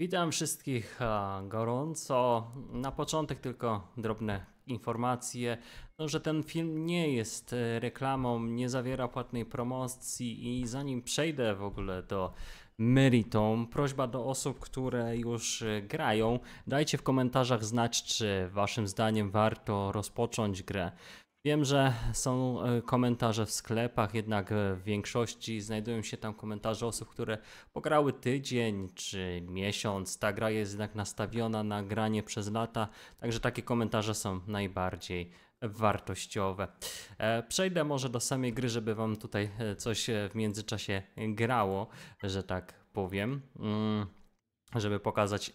Witam wszystkich e, gorąco. Na początek tylko drobne informacje, no, że ten film nie jest e, reklamą, nie zawiera płatnej promocji i zanim przejdę w ogóle do meritum, prośba do osób, które już e, grają, dajcie w komentarzach znać, czy waszym zdaniem warto rozpocząć grę. Wiem, że są e, komentarze w sklepach, jednak e, w większości znajdują się tam komentarze osób, które pograły tydzień czy miesiąc. Ta gra jest jednak nastawiona na granie przez lata, także takie komentarze są najbardziej wartościowe. E, przejdę może do samej gry, żeby Wam tutaj coś w międzyczasie grało, że tak powiem. Mm żeby pokazać,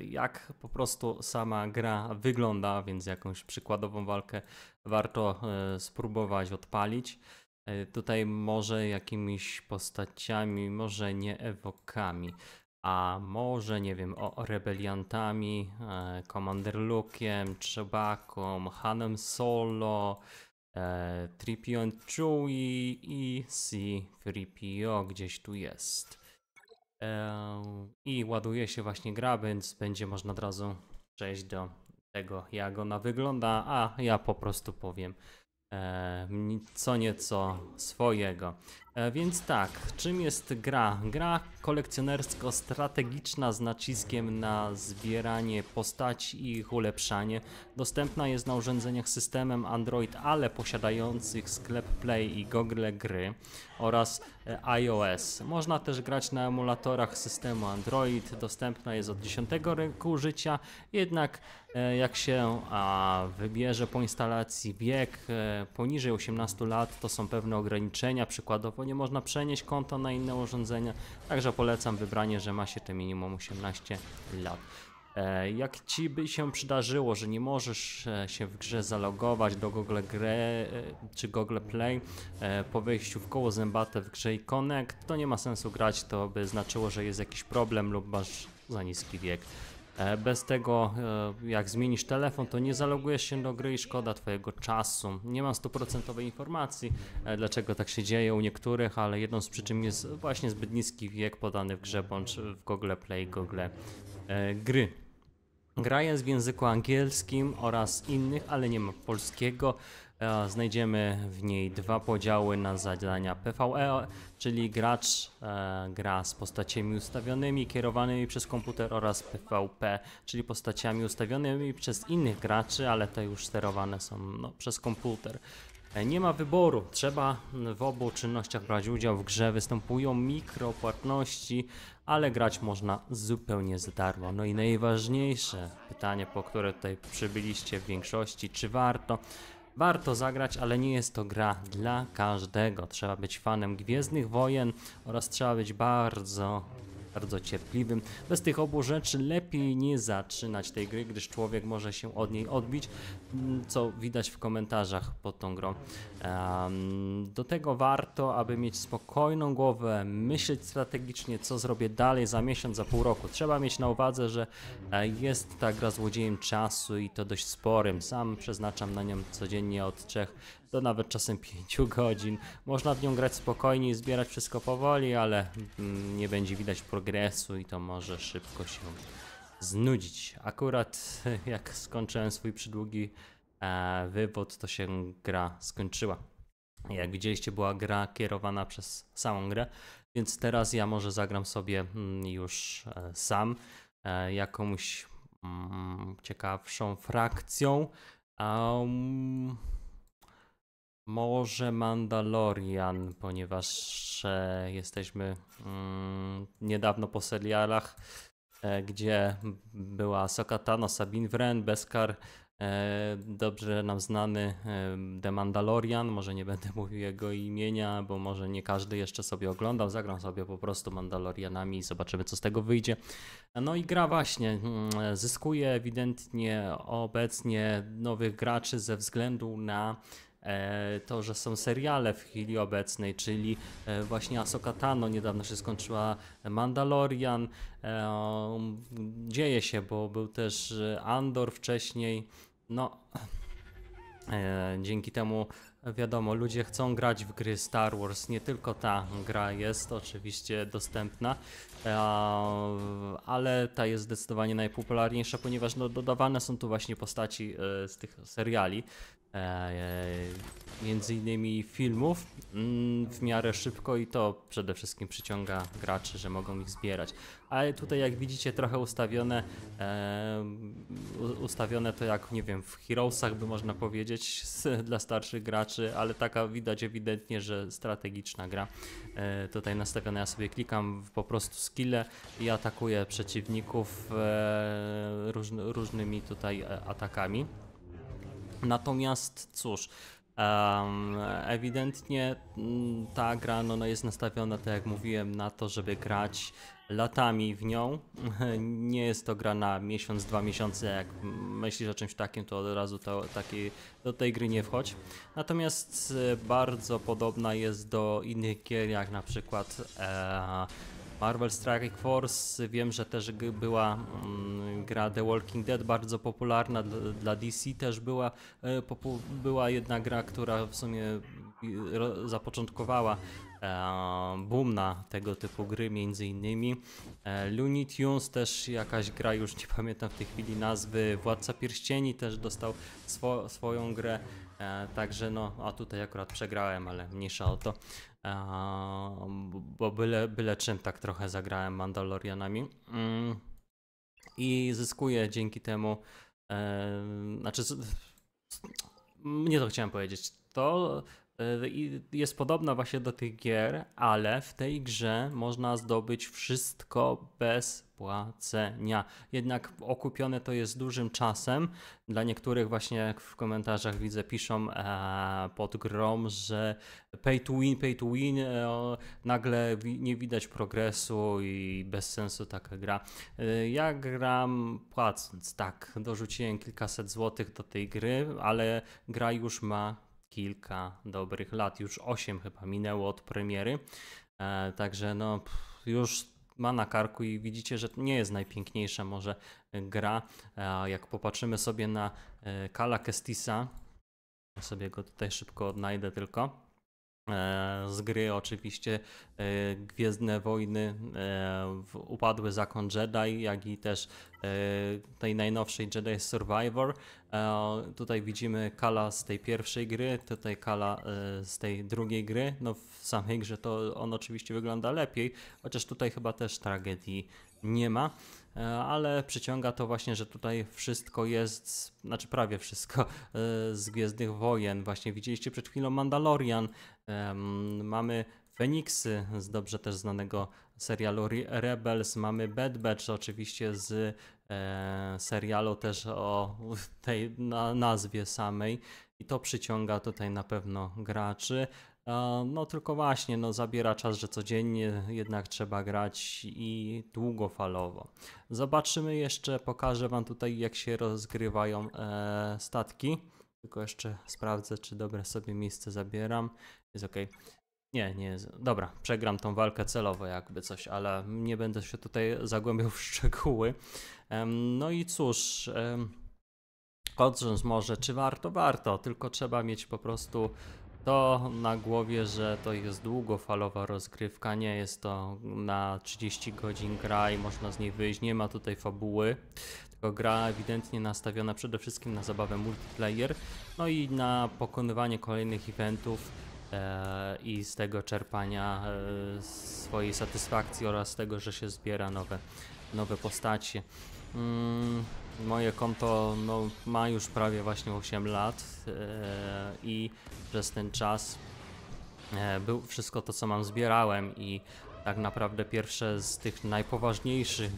jak po prostu sama gra wygląda, więc jakąś przykładową walkę warto e, spróbować odpalić. E, tutaj może jakimiś postaciami, może nie ewokami, a może nie wiem, o rebeliantami, e, Commander Luke'iem, Trzebaką, Hanem Solo, Tripion Chewie i C-3PO gdzieś tu jest i ładuje się właśnie gra, więc będzie można od razu przejść do tego, jak ona wygląda, a ja po prostu powiem co nieco swojego. E, więc tak, czym jest gra? Gra kolekcjonersko-strategiczna z naciskiem na zbieranie postaci i ich ulepszanie. Dostępna jest na urządzeniach systemem Android, ale posiadających sklep Play i Google gry oraz e, iOS. Można też grać na emulatorach systemu Android, dostępna jest od 10 roku życia, jednak e, jak się a, wybierze po instalacji wiek poniżej 18 lat, to są pewne ograniczenia, przykładowo bo nie można przenieść konta na inne urządzenia. Także polecam wybranie, że ma się te minimum 18 lat. E, jak ci by się przydarzyło, że nie możesz e, się w grze zalogować do Google Gry e, czy Google Play po wyjściu w koło zębate w grze i Connect, to nie ma sensu grać, to by znaczyło, że jest jakiś problem lub masz za niski wiek. E, bez tego, e, jak zmienisz telefon, to nie zalogujesz się do gry i szkoda Twojego czasu. Nie mam stuprocentowej informacji, e, dlaczego tak się dzieje u niektórych, ale jedną z przyczyn jest właśnie zbyt niski wiek podany w grze bądź w Google Play, Google gry. Gra jest w języku angielskim oraz innych, ale nie ma polskiego znajdziemy w niej dwa podziały na zadania PvE, czyli gracz e, gra z postaciami ustawionymi, kierowanymi przez komputer oraz PvP, czyli postaciami ustawionymi przez innych graczy, ale te już sterowane są no, przez komputer. E, nie ma wyboru, trzeba w obu czynnościach brać udział w grze, występują mikropłatności, ale grać można zupełnie za darmo. No i najważniejsze pytanie, po które tutaj przybyliście w większości, czy warto? Warto zagrać, ale nie jest to gra dla każdego. Trzeba być fanem Gwiezdnych Wojen oraz trzeba być bardzo bardzo cierpliwym. Bez tych obu rzeczy lepiej nie zaczynać tej gry, gdyż człowiek może się od niej odbić, mm, co widać w komentarzach pod tą grą. Do tego warto, aby mieć spokojną głowę, myśleć strategicznie, co zrobię dalej za miesiąc, za pół roku. Trzeba mieć na uwadze, że e, jest ta gra złodziejem czasu i to dość sporym. Sam przeznaczam na nią codziennie od 3 do nawet czasem 5 godzin. Można w nią grać spokojnie i zbierać wszystko powoli, ale mm, nie będzie widać progresu i to może szybko się znudzić. Akurat jak skończyłem swój przydługi e, wywód, to się gra skończyła. Jak widzieliście, była gra kierowana przez samą grę, więc teraz ja może zagram sobie mm, już e, sam e, jakąś mm, ciekawszą frakcją. Um, może Mandalorian, ponieważ e, jesteśmy mm, niedawno po serialach, e, gdzie była Sokatano, Sabine Wren, Beskar, e, dobrze nam znany e, The Mandalorian. Może nie będę mówił jego imienia, bo może nie każdy jeszcze sobie oglądał. Zagram sobie po prostu Mandalorianami i zobaczymy, co z tego wyjdzie. No i gra właśnie mm, zyskuje ewidentnie obecnie nowych graczy ze względu na E, to, że są seriale w chwili obecnej, czyli e, właśnie Asoka Tano niedawno się skończyła, Mandalorian, e, dzieje się, bo był też Andor wcześniej, no dzięki temu wiadomo, ludzie chcą grać w gry Star Wars, nie tylko ta gra jest oczywiście dostępna, ale ta jest zdecydowanie najpopularniejsza, ponieważ no, dodawane są tu właśnie postaci z tych seriali. Eee, między innymi filmów mm, w miarę szybko i to przede wszystkim przyciąga graczy, że mogą ich zbierać. Ale tutaj jak widzicie trochę ustawione, eee, ustawione to jak nie wiem w Heroesach by można powiedzieć dla starszych graczy, ale taka widać ewidentnie, że strategiczna gra. Eee, tutaj nastawiona ja sobie klikam po prostu skille i atakuję przeciwników różnymi tutaj e, atakami. Natomiast cóż, um, ewidentnie mm, ta gra no, no jest nastawiona, tak jak mówiłem, na to, żeby grać latami w nią. Nie jest to gra na miesiąc, dwa miesiące. Jak myślisz o czymś takim, to od razu to, taki, do tej gry nie wchodź. Natomiast y, bardzo podobna jest do innych gier, jak na przykład e, Marvel Strike Force, wiem, że też była mm, gra The Walking Dead bardzo popularna, dla DC też była, e, była jedna gra, która w sumie zapoczątkowała e, boom na tego typu gry między innymi. E, Looney Tunes też jakaś gra, już nie pamiętam w tej chwili nazwy, Władca Pierścieni też dostał swo swoją grę, także no, a tutaj akurat przegrałem, ale mniejsza o to bo byle, byle czym tak trochę zagrałem Mandalorianami. Mm. I zyskuję dzięki temu, znaczy, nie to chciałem powiedzieć, to e, jest podobna właśnie do tych gier, ale w tej grze można zdobyć wszystko bez płacenia. Jednak okupione to jest dużym czasem. Dla niektórych właśnie w komentarzach widzę piszą e, pod grom, że pay to win, pay to win, e, nagle wi nie widać progresu i bez sensu taka gra. E, ja gram płacąc, tak, dorzuciłem kilkaset złotych do tej gry, ale gra już ma kilka dobrych lat, już 8 chyba minęło od premiery. E, także no, już ma na karku i widzicie, że nie jest najpiękniejsza może gra. Jak popatrzymy sobie na e, Kala Kestisa, sobie go tutaj szybko odnajdę tylko E, z gry oczywiście e, Gwiezdne Wojny, e, Upadły Zakon Jedi, jak i też tej najnowszej Jedi Survivor. Tutaj widzimy Kala z tej pierwszej gry, tutaj Kala z tej drugiej gry. No w samej grze to on oczywiście wygląda lepiej, chociaż tutaj chyba też tragedii nie ma ale przyciąga to właśnie, że tutaj wszystko jest, znaczy prawie wszystko z Gwiezdnych Wojen. Właśnie widzieliście przed chwilą Mandalorian, Um, mamy Feniksy z dobrze też znanego serialu Rebels, mamy Bad Batch oczywiście z e, serialu też o tej na, nazwie samej i to przyciąga tutaj na pewno graczy. E, no tylko właśnie, no zabiera czas, że codziennie jednak trzeba grać i długofalowo. Zobaczymy jeszcze, pokażę wam tutaj jak się rozgrywają e, statki. Tylko jeszcze sprawdzę, czy dobre sobie miejsce zabieram. Jest ok. Nie, nie jest. Dobra, przegram tą walkę celowo, jakby coś, ale nie będę się tutaj zagłębiał w szczegóły. No i cóż. Odrząc może, czy warto? Warto, tylko trzeba mieć po prostu to na głowie, że to jest długofalowa rozgrywka, nie jest to na 30 godzin gra i można z niej wyjść, nie ma tutaj fabuły, tylko gra ewidentnie nastawiona przede wszystkim na zabawę multiplayer, no i na pokonywanie kolejnych eventów, E, i z tego czerpania e, swojej satysfakcji oraz tego, że się zbiera nowe, nowe postacie. Mm, moje konto no, ma już prawie właśnie 8 lat e, i przez ten czas był wszystko to, co mam zbierałem i tak naprawdę pierwsze z tych najpoważniejszych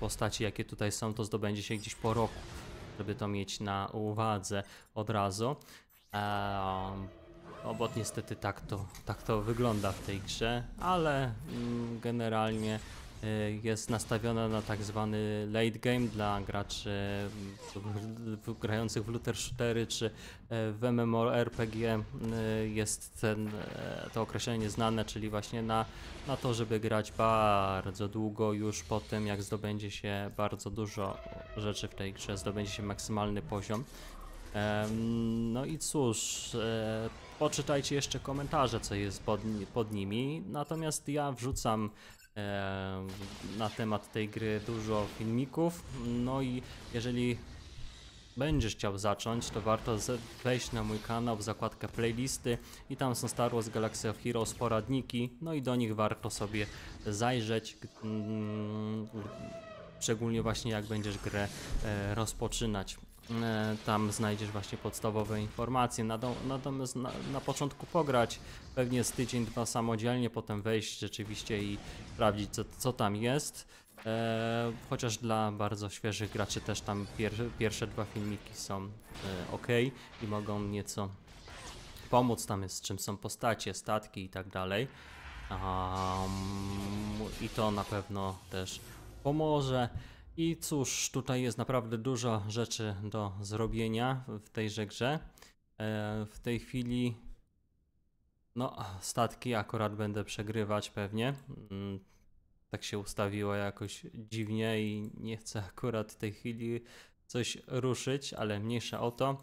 postaci, jakie tutaj są, to zdobędzie się gdzieś po roku, żeby to mieć na uwadze od razu. Eee, Obot no niestety tak to, tak to wygląda w tej grze, ale mm, generalnie y, jest nastawiona na tak zwany late game dla graczy mm, grających w looter shootery czy e, w MMORPG y, jest ten, e, to określenie znane, czyli właśnie na, na to, żeby grać bardzo długo już po tym jak zdobędzie się bardzo dużo rzeczy w tej grze, zdobędzie się maksymalny poziom. E, mm, no i cóż, poczytajcie jeszcze komentarze, co jest pod, pod nimi. Natomiast ja wrzucam e, na temat tej gry dużo filmików. No i jeżeli będziesz chciał zacząć, to warto wejść na mój kanał w zakładkę playlisty i tam są Star Wars Galaxy of Heroes poradniki, no i do nich warto sobie zajrzeć, mm, szczególnie właśnie jak będziesz grę e, rozpoczynać. E, tam znajdziesz właśnie podstawowe informacje. Natomiast na, na początku pograć pewnie z tydzień, dwa samodzielnie, potem wejść rzeczywiście i sprawdzić, co, co tam jest. E, chociaż dla bardzo świeżych graczy też tam pier, pierwsze dwa filmiki są e, ok i mogą nieco pomóc. Tam jest czym są postacie, statki i tak dalej. Um, I to na pewno też pomoże. I cóż, tutaj jest naprawdę dużo rzeczy do zrobienia w tejże grze. E, w tej chwili no, statki akurat będę przegrywać pewnie. Mm, tak się ustawiło jakoś dziwnie i nie chcę akurat w tej chwili coś ruszyć, ale mniejsza o to.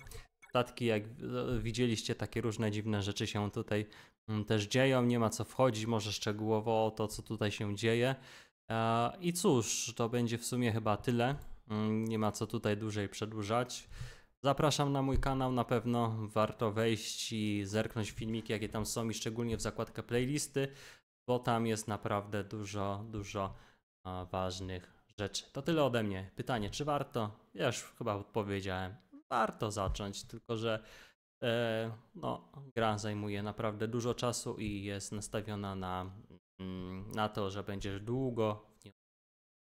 Statki, jak e, widzieliście, takie różne dziwne rzeczy się tutaj mm, też dzieją. Nie ma co wchodzić może szczegółowo o to, co tutaj się dzieje. I cóż, to będzie w sumie chyba tyle. Mm, nie ma co tutaj dłużej przedłużać. Zapraszam na mój kanał, na pewno warto wejść i zerknąć filmiki, jakie tam są, i szczególnie w zakładkę playlisty, bo tam jest naprawdę dużo, dużo ważnych rzeczy. To tyle ode mnie. Pytanie, czy warto? Ja już chyba odpowiedziałem. Warto zacząć, tylko że e, no, gra zajmuje naprawdę dużo czasu i jest nastawiona na Mm, na to, że będziesz długo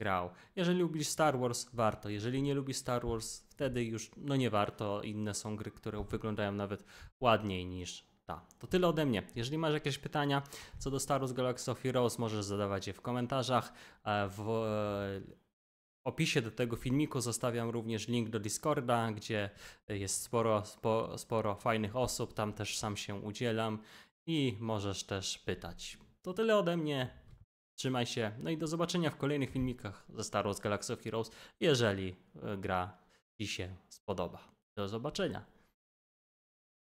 grał. Jeżeli lubisz Star Wars, warto. Jeżeli nie lubisz Star Wars, wtedy już no nie warto. Inne są gry, które wyglądają nawet ładniej niż ta. To tyle ode mnie. Jeżeli masz jakieś pytania co do Star Wars Galaxy of Heroes, możesz zadawać je w komentarzach. E, e, w opisie do tego filmiku zostawiam również link do Discorda, gdzie jest sporo, sporo fajnych osób. Tam też sam się udzielam i możesz też pytać. To tyle ode mnie. Trzymaj się. No i do zobaczenia w kolejnych filmikach ze Star Wars Galaxy of Heroes, jeżeli e, gra Ci się spodoba. Do zobaczenia.